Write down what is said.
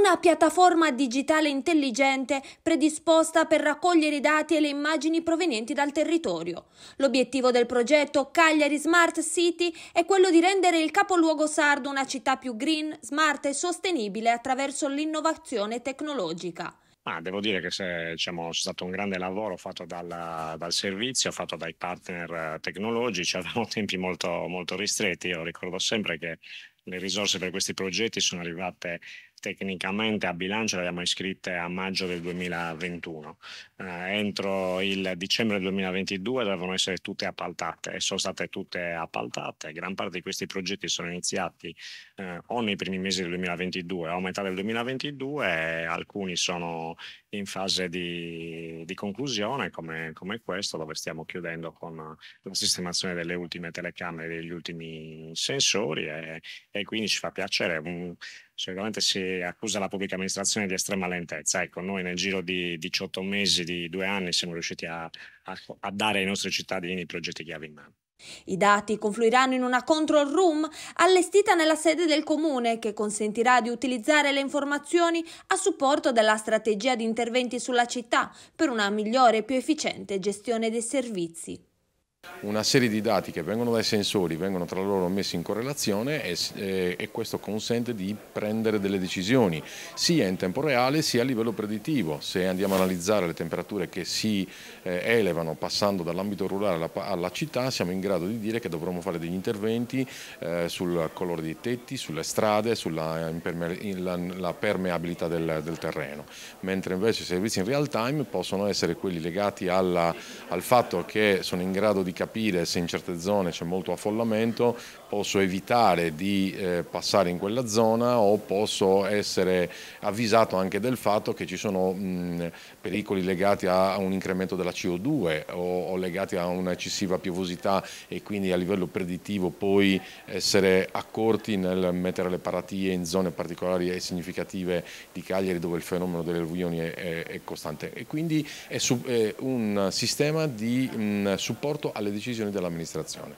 una piattaforma digitale intelligente predisposta per raccogliere i dati e le immagini provenienti dal territorio. L'obiettivo del progetto Cagliari Smart City è quello di rendere il capoluogo sardo una città più green, smart e sostenibile attraverso l'innovazione tecnologica. Ah, devo dire che diciamo, c'è, diciamo, stato un grande lavoro fatto dal, dal, servizio, fatto dai partner eh, tecnologici, avevamo tempi molto, molto ristretti, io ricordo sempre che le risorse per questi progetti sono arrivate tecnicamente a bilancio le abbiamo iscritte a maggio del 2021. Eh, entro il dicembre 2022 dovevano essere tutte appaltate e sono state tutte appaltate. Gran parte di questi progetti sono iniziati eh, o nei primi mesi del 2022 o a metà del 2022, alcuni sono in fase di, di conclusione come, come, questo dove stiamo chiudendo con la sistemazione delle ultime telecamere, e degli ultimi sensori e, e quindi ci fa piacere. Un, sicuramente si accusa la pubblica amministrazione di estrema lentezza. Ecco, noi nel giro di 18 mesi, di due anni, siamo riusciti a, a, a dare ai nostri cittadini i progetti chiave in mano. I dati confluiranno in una control room allestita nella sede del comune che consentirà di utilizzare le informazioni a supporto della strategia di interventi sulla città per una migliore e più efficiente gestione dei servizi. Una serie di dati che vengono dai sensori vengono tra loro messi in correlazione e, e, questo consente di prendere delle decisioni sia in tempo reale sia a livello predittivo. Se andiamo ad analizzare le temperature che si eh, elevano passando dall'ambito rurale alla, alla, città siamo in grado di dire che dovremo fare degli interventi eh, sul colore dei tetti, sulle strade, sulla eh, la, la permeabilità del, del, terreno. Mentre invece i servizi in real time possono essere quelli legati alla, al fatto che sono in grado di di capire se in certe zone c'è molto affollamento, posso evitare di eh, passare in quella zona o posso essere avvisato anche del fatto che ci sono mh, pericoli legati a un incremento della CO2 o, o legati a un'eccessiva piovosità e quindi a livello predittivo poi essere accorti nel mettere le paratie in zone particolari e significative di Cagliari dove il fenomeno delle alluvioni è, è, è costante e quindi è, su, è un sistema di mh, supporto alle decisioni dell'amministrazione.